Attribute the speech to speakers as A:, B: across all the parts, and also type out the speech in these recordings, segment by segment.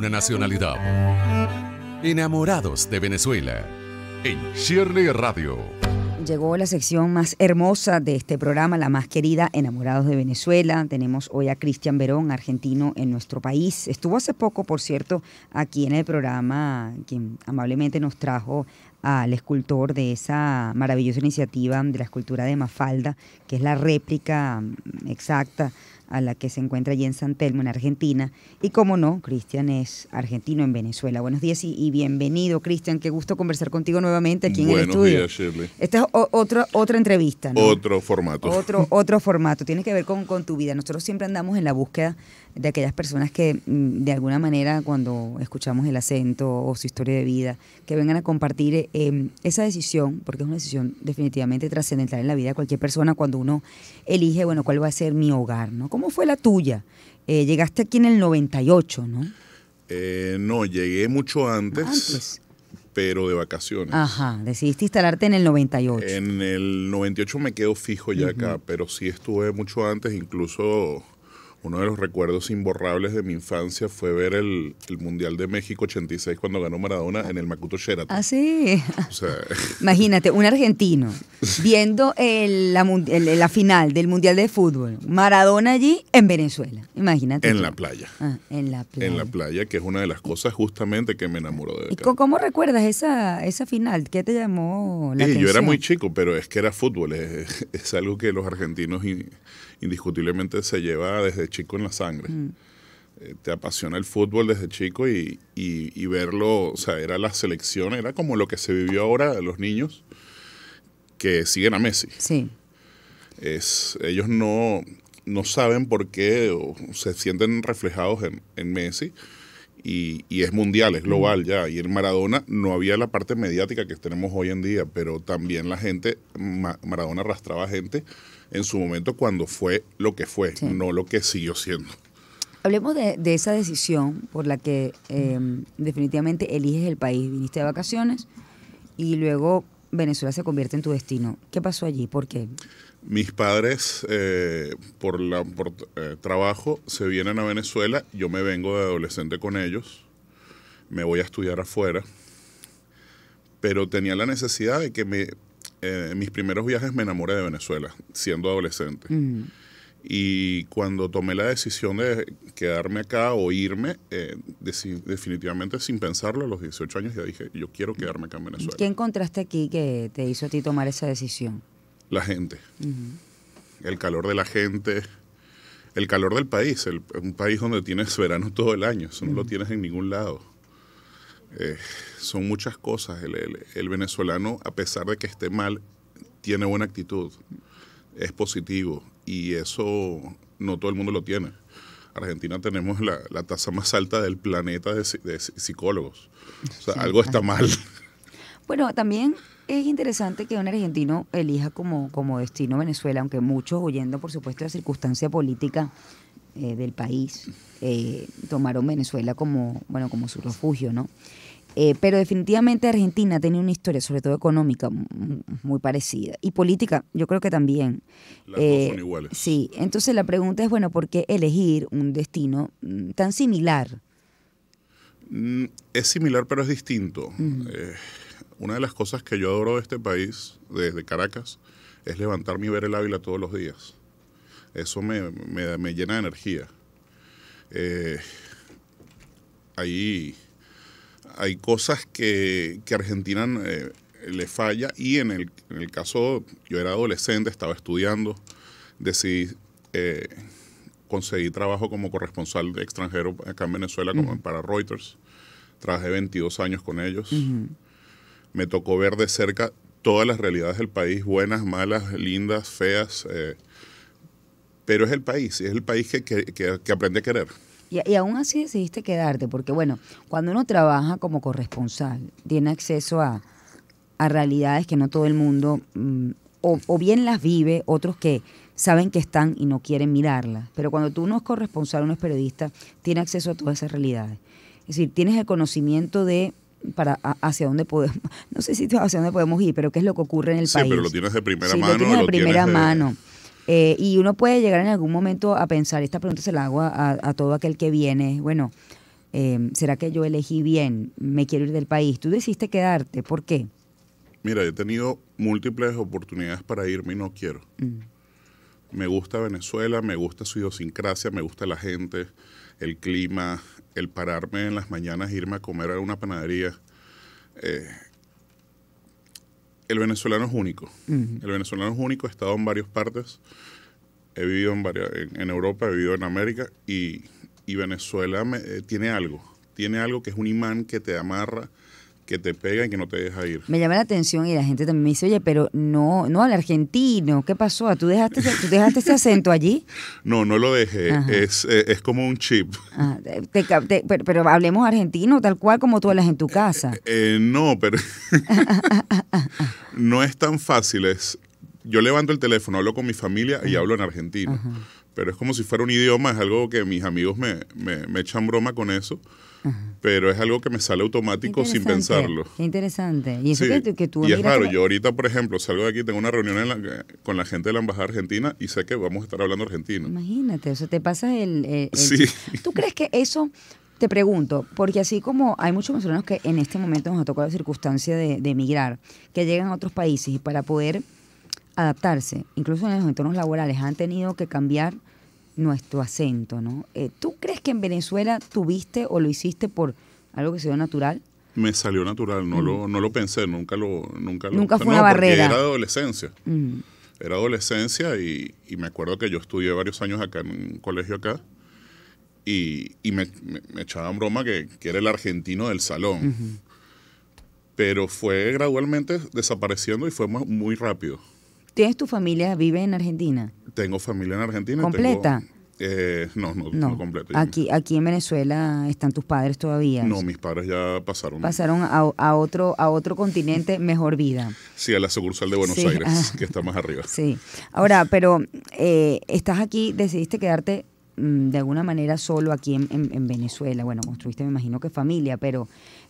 A: una nacionalidad. Enamorados de Venezuela, en Shirley Radio.
B: Llegó la sección más hermosa de este programa, la más querida, Enamorados de Venezuela. Tenemos hoy a Cristian Verón, argentino en nuestro país. Estuvo hace poco, por cierto, aquí en el programa, quien amablemente nos trajo al escultor de esa maravillosa iniciativa de la escultura de Mafalda, que es la réplica mm, exacta a la que se encuentra allí en San Telmo, en Argentina. Y como no, Cristian es argentino en Venezuela. Buenos días y, bienvenido, Cristian. Qué gusto conversar contigo nuevamente aquí en el estudio. Buenos días, Shirley. Esta es otra, otra entrevista, ¿no? Otro
A: formato. Otro,
B: otro formato. Tiene que ver con, con tu vida. Nosotros siempre andamos en la búsqueda de aquellas personas que mm, de alguna manera cuando escuchamos el acento o su historia de vida, que vengan a compartir eh, em, esa decisión, porque es una decisión definitivamente trascendental en la vida de cualquier persona cuando uno elige, bueno, cuál va a ser mi hogar, ¿no? ¿Cómo fue la tuya? Eh, llegaste aquí en el 98, ¿no?
A: Eh, no, llegué mucho antes. Antes pero de vacaciones.
B: Ajá, decidiste instalarte en el 98.
A: En el 98 me quedo fijo ya acá, pero sí estuve mucho antes, incluso uno de los recuerdos imborrables de mi infancia fue ver el, Mundial de México 86 cuando ganó Maradona en el Macuto Sheraton. Ah,
B: sí. Imagínate, un argentino viendo la, final del Mundial de Fútbol. Maradona allí en Venezuela. Imagínate. En la
A: playa. Ah, en la playa. En la playa, que es una de las cosas justamente que me enamoró de. ¿Y
B: cómo recuerdas esa, esa final? ¿Qué te llamó la atención? Eh, yo era muy
A: chico, pero es que era fútbol. Es, es algo que los argentinos. Y, indiscutiblemente se lleva desde chico en la sangre. Mm. Eh, te apasiona el fútbol desde chico y, verlo, o sea, era la selección, era como lo que se vivió ahora de los niños que siguen a Messi. Sí. Es, ellos no, no saben por qué se sienten reflejados en, Messi. Y, y, es mundial, es global mm. ya. Y en Maradona no había la parte mediática que tenemos hoy en día, pero también la gente, Maradona arrastraba gente en su momento cuando fue lo que fue, no lo que siguió siendo.
B: Hablemos de, esa decisión por la que em, definitivamente eliges el país. Viniste de vacaciones y luego Venezuela se convierte en tu destino. ¿Qué pasó allí? ¿Por qué?
A: Mis padres, eh, por, la, eh, trabajo, se vienen a Venezuela. Yo me vengo de adolescente con ellos. Me voy a estudiar afuera. Pero tenía la necesidad de que me eh, en mis primeros viajes me enamoré de Venezuela, siendo adolescente. Mm. Y cuando tomé la decisión de quedarme acá o irme, eh, definitivamente sin pensarlo, a los 18 años ya dije, yo quiero quedarme acá en Venezuela. ¿Qué
B: encontraste aquí que te hizo a ti tomar esa decisión?
A: La gente. El calor de la gente, el calor del país. un país donde tienes verano todo el año, eso no lo tienes en ningún lado. Eh, son muchas cosas. El, venezolano, a pesar de que esté mal, tiene buena actitud, es positivo y eso no todo el mundo lo tiene. Argentina tenemos la, tasa más alta del planeta de, psicólogos. O sea, algo está mal.
B: Bueno, también es interesante que un argentino elija como, como destino Venezuela, aunque muchos, huyendo por supuesto de la circunstancia política, eh, del país eh, tomaron Venezuela como, bueno, como su refugio, ¿no? Eh, pero definitivamente Argentina tiene una historia, sobre todo económica, muy parecida. Y política, yo creo que también. Las dos son iguales. Sí, entonces la pregunta es, bueno, ¿por qué elegir un destino mm, tan similar?
A: Mm, es similar, pero es distinto. una de las cosas que yo adoro de este país, desde Caracas, es levantarme y ver el Ávila todos los días eso me, me, me llena de energía. Eh, hay, cosas que, que Argentina eh, le falla y en el, en el, caso, yo era adolescente, estaba estudiando, decidí eh, conseguí trabajo como corresponsal extranjero acá en Venezuela, como para Reuters. Trabajé 22 años con ellos. Me tocó ver de cerca todas las realidades del país, buenas, malas, lindas, feas. Eh, pero es el país, es el país que, aprende a querer.
B: Y, aún así decidiste quedarte, porque bueno, cuando uno trabaja como corresponsal, tiene acceso a, realidades que no todo el mundo mm, o, o, bien las vive, otros que saben que están y no quieren mirarlas. Pero cuando tú no es corresponsal, no es periodista, tiene acceso a todas esas realidades. Es decir, tienes el conocimiento de para hacia dónde podemos, no sé si hacia dónde podemos ir, pero qué es lo que ocurre en el país. Sí, pero lo tienes de primera mano. Lo tienes de primera mano. Eh, y uno puede llegar en algún momento a pensar, esta pregunta se la hago a, todo aquel que viene, bueno, em, ¿será que yo elegí bien? Me quiero ir del país. Tú decidiste quedarte, ¿por qué?
A: Mira, he tenido múltiples oportunidades para irme y no quiero. Mm. Me gusta Venezuela, me gusta su idiosincrasia, me gusta la gente, el clima, el pararme en las mañanas, irme a comer a una panadería. Eh, el venezolano es único. El venezolano es único, he estado en varias partes. He vivido en, en, Europa, he vivido en América y, Venezuela eh, tiene algo. Tiene algo que es un imán que te amarra que te pega y que no te deja ir.
B: Me llama la atención y la gente también me dice, oye, pero no, no al argentino, ¿qué pasó? ¿Tú dejaste, ¿tú dejaste ese acento allí?
A: No, no lo dejé, es, eh, es, como un chip.
B: Ah, pero, hablemos argentino tal cual como tú hablas en tu casa.
A: Eh, eh, no, pero no es tan fácil, es, yo levanto el teléfono, hablo con mi familia y hablo en argentino. Pero es como si fuera un idioma, es algo que mis amigos me, me, me echan broma con eso pero es algo que me sale automático sin pensarlo.
B: Qué interesante. Y es raro. Yo
A: ahorita, por ejemplo, salgo de aquí, tengo una reunión eh, con la gente de la Embajada Argentina y sé que vamos a estar hablando
B: argentino. Imagínate, o sea, te pasa el... Sí. ¿Tú crees que eso te pregunto, porque así como hay muchos venezolanos que en este momento nos ha tocado la circunstancia de, de, emigrar, que llegan a otros países y para poder adaptarse, incluso en los entornos laborales, han tenido que cambiar nuestro acento, ¿no? Eh, ¿Tú crees que en Venezuela tuviste o lo hiciste por algo que se dio natural?
A: Me salió natural, no, mm. lo, no lo pensé, nunca lo... Nunca, nunca fue una barrera. Era adolescencia. Mm. Era adolescencia y, me acuerdo que yo estudié varios años acá en un colegio acá y, me, me, echaban broma que, era el argentino del salón. Pero fue gradualmente desapareciendo y fue muy rápido.
B: ¿Tienes tu familia, vive en Argentina?
A: Tengo familia en Argentina. ¿Completa? Eh, no, no, no, completa.
B: Aquí, aquí en Venezuela están tus padres todavía. No, mis
A: padres ya pasaron. Pasaron
B: a, otro, a otro continente, mejor vida.
A: Sí, a la sucursal de Buenos Aires, que está más arriba.
B: Sí. Ahora, pero eh, estás aquí, decidiste quedarte mm, de alguna manera solo aquí en, Venezuela. Bueno, construiste, me imagino que familia, pero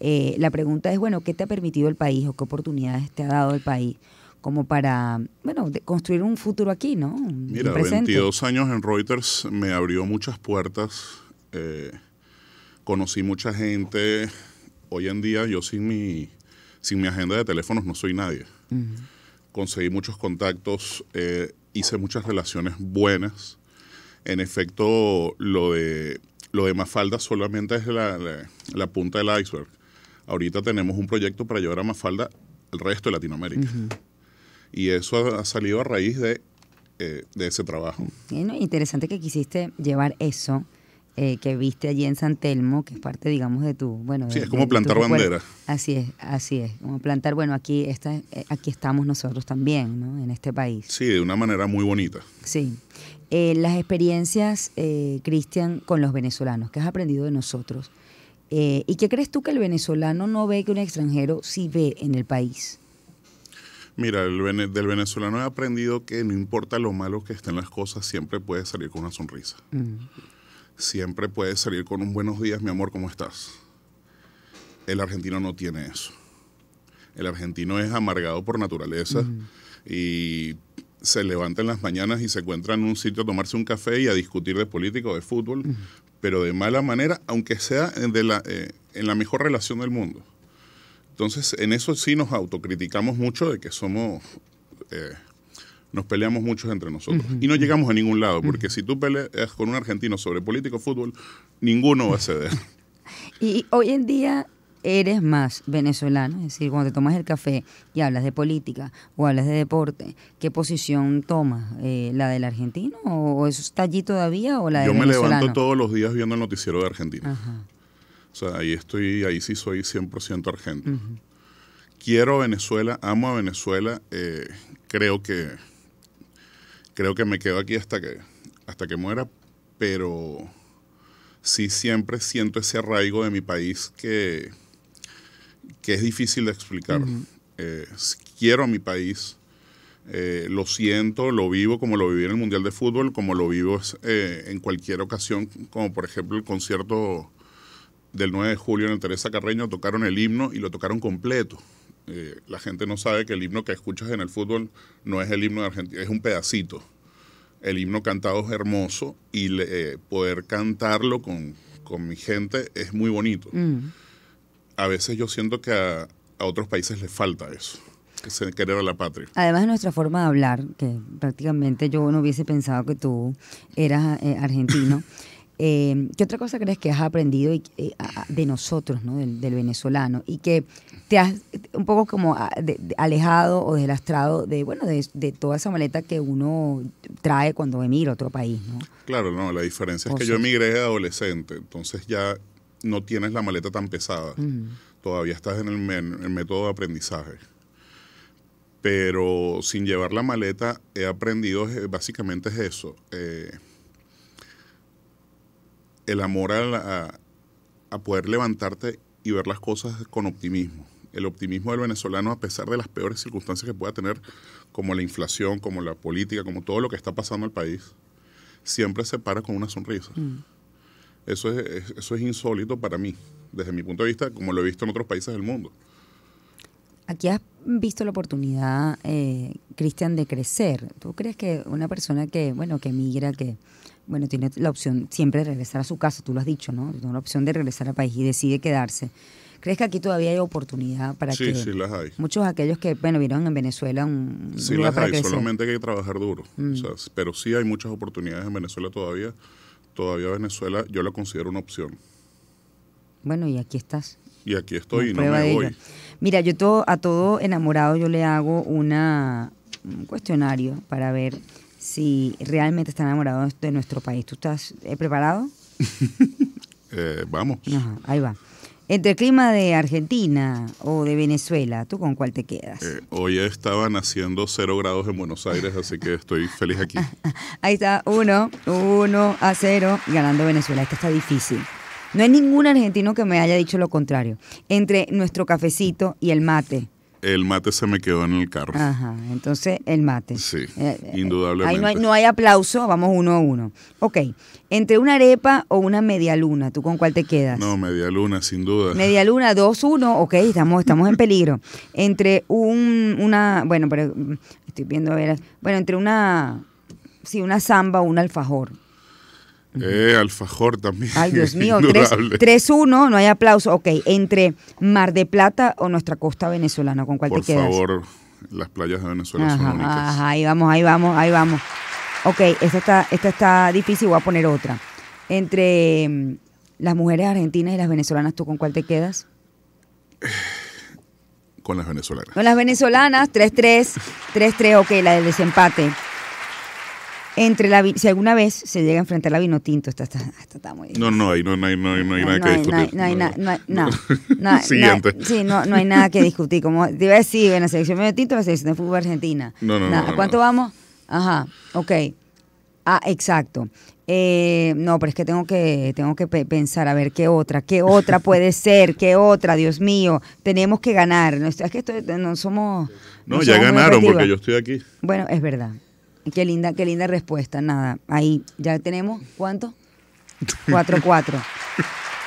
B: eh, la pregunta es, bueno, ¿qué te ha permitido el país o qué oportunidades te ha dado el país? como para, bueno, construir un futuro aquí, ¿no? Mira, 22
A: años en Reuters me abrió muchas puertas, eh, conocí mucha gente. Hoy en día yo sin mi, sin mi agenda de teléfonos no soy nadie. Conseguí muchos contactos, eh, hice muchas relaciones buenas. En efecto, lo de, lo de Mafalda solamente es la, punta del iceberg. Ahorita tenemos un proyecto para llevar a Mafalda al resto de Latinoamérica. Y eso ha salido a raíz de, eh, de ese trabajo.
B: Bueno, interesante que quisiste llevar eso. Eh, que viste allí en San Telmo, que es parte, digamos, de tu... Bueno, sí, es como plantar bandera. Así es, así es. Como plantar, bueno, aquí, está, eh, aquí estamos nosotros también, ¿no? En este país.
A: Sí, de una manera muy bonita.
B: Sí. las experiencias, Cristian, con los venezolanos, ¿qué has aprendido de nosotros? ¿Y qué crees tú que el venezolano no ve que un extranjero sí ve en el país?
A: Mira, el, del venezolano he aprendido que no importa lo malo que estén las cosas, siempre puede salir con una sonrisa. Mm. Siempre puede salir con un buenos días, mi amor, ¿cómo estás? El argentino no tiene eso. El argentino es amargado por naturaleza mm. y se levanta en las mañanas y se encuentra en un sitio a tomarse un café y a discutir de política o de fútbol, mm. pero de mala manera, aunque sea eh, en la mejor relación del mundo. Entonces, en eso sí nos autocriticamos mucho de que somos, eh, nos peleamos muchos entre nosotros y no llegamos a ningún lado, porque si tú peleas con un argentino sobre político fútbol, ninguno va a ceder.
B: y hoy en día eres más venezolano, es decir, cuando te tomas el café y hablas de política o hablas de deporte, ¿qué posición tomas? Eh, ¿La del argentino o, eso está allí todavía o la del Yo me levanto
A: todos los días viendo el noticiero de Argentina. Ajá. O sea, ahí estoy, ahí sí soy 100% argentino. Quiero Venezuela, amo a Venezuela, eh, creo que creo que me quedo aquí hasta que hasta que muera, pero sí siempre siento ese arraigo de mi país que, que es difícil de explicar. Eh, quiero a mi país, eh, lo siento, lo vivo como lo viví en el Mundial de Fútbol, como lo vivo en cualquier ocasión, como por ejemplo el concierto del 9 de julio en el Teresa Carreño tocaron el himno y lo tocaron completo. Eh, la gente no sabe que el himno que escuchas en el fútbol no es el himno de Argentina, es un pedacito. El himno cantado es hermoso y eh, poder cantarlo con, mi gente es muy bonito. Mm. A veces yo siento que a, otros países les falta eso querer a la patria.
B: Además de nuestra forma de hablar, que prácticamente yo no hubiese pensado que tú eras eh, argentino, Eh, ¿Qué otra cosa crees que has aprendido eh, de nosotros, del, venezolano, y que te has un poco como ah, alejado o deslastrado de, bueno, de, toda esa maleta que uno trae cuando emigra a otro país? ¿no?
A: Claro, no, la diferencia es que yo emigré de adolescente, entonces ya no tienes la maleta tan pesada, mm. todavía estás en el, el método de aprendizaje. Pero sin llevar la maleta he aprendido eh, básicamente es eso. Eh, el amor a, a, poder levantarte y ver las cosas con optimismo. El optimismo del venezolano, a pesar de las peores circunstancias que pueda tener, como la inflación, como la política, como todo lo que está pasando al país, siempre se para con una sonrisa. Mm. Eso, es, eso es insólito para mí, desde mi punto de vista, como lo he visto en otros países del mundo.
B: Aquí has visto la oportunidad, eh, Cristian, de crecer. ¿Tú crees que una persona que, bueno, que emigra, que, bueno, tiene la opción siempre de regresar a su casa, tú lo has dicho, ¿no? Tiene la opción de regresar al país y decide quedarse. ¿Crees que aquí todavía hay oportunidad para que sí, las hay. muchos aquellos que, bueno, vieron en Venezuela un... Sí, las hay, solamente
A: hay que trabajar duro. Mm. pero sí hay muchas oportunidades en Venezuela todavía. Todavía Venezuela yo la considero una opción.
B: Bueno, y aquí estás. Y aquí estoy y no me voy. Mira, yo todo, a todo enamorado yo le hago una, un cuestionario para ver si realmente están enamorado de nuestro país. ¿Tú estás eh, preparado?
A: Eh, vamos.
B: ahí va. Entre el clima de Argentina o de Venezuela, ¿tú con cuál te quedas? Eh,
A: hoy estaban haciendo cero grados en Buenos Aires, así que estoy feliz aquí.
B: Ahí está, uno, uno a cero, ganando Venezuela. Esto está difícil. No hay ningún argentino que me haya dicho lo contrario. Entre nuestro cafecito y el mate
A: el mate se me quedó en el carro.
B: Ajá, entonces el mate. Sí, eh, eh,
A: eh, indudablemente. Ahí no
B: hay, aplauso, vamos uno a uno. Ok, entre una arepa o una media luna, ¿tú con cuál te quedas?
A: No, media luna, sin duda.
B: Media luna, dos, uno, ok, estamos, estamos en peligro. entre un, una, bueno, pero mm, estoy viendo a bueno, entre una, sí, una samba o un alfajor.
A: Eh, alfajor también. Ay, Dios mío, 3-1,
B: no hay aplauso. Ok, entre Mar de Plata o nuestra costa venezolana, ¿con cuál te quedas? Por
A: favor, las playas de Venezuela son únicas.
B: ahí vamos, ahí vamos, ahí vamos. Ok, esta está, esta está difícil, voy a poner otra. Entre mm, las mujeres argentinas y las venezolanas, ¿tú con cuál te quedas?
A: Con las venezolanas.
B: Con las venezolanas, 3-3, 3-3, ok, la del desempate entre la si alguna vez se llega a enfrentar la vino tinto, está,
A: muy bien. No, no, no, hay, no, no hay nada que discutir.
B: No no, Siguiente. Sí, no, no hay nada que discutir. Como te iba a decir, en la selección vino tinto, la selección de fútbol argentina. No, no, ¿Cuánto vamos? Ajá, ok. Ah, exacto. Eh, no, pero es que tengo que tengo que pensar a ver qué otra, qué otra puede ser, qué otra, Dios mío, tenemos que ganar. Es que no somos. No, ya ganaron porque yo estoy aquí. Bueno, es verdad, Qué linda, qué linda respuesta. Nada, ahí ya tenemos, cuánto Cuatro, cuatro.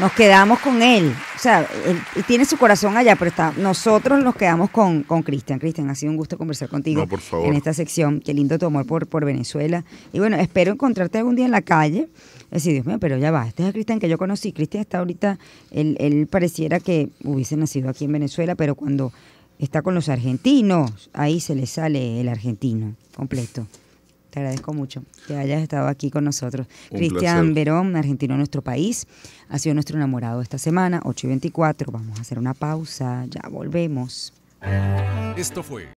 B: Nos quedamos con él. O sea, él, tiene su corazón allá, pero está, nosotros nos quedamos con Cristian. Con Cristian, ha sido un gusto conversar contigo por favor. en esta sección. Qué lindo tu por, por Venezuela. Y bueno, espero encontrarte algún día en la calle. Decir, Dios mío, pero ya va, este es Cristian que yo conocí. Cristian está ahorita, él, él pareciera que hubiese nacido aquí en Venezuela, pero cuando está con los argentinos, ahí se le sale el argentino completo. Te agradezco mucho que hayas estado aquí con nosotros. Cristian Verón, argentino de nuestro país, ha sido nuestro enamorado esta semana, 8 y 24. Vamos a hacer una pausa, ya volvemos.
A: Esto fue.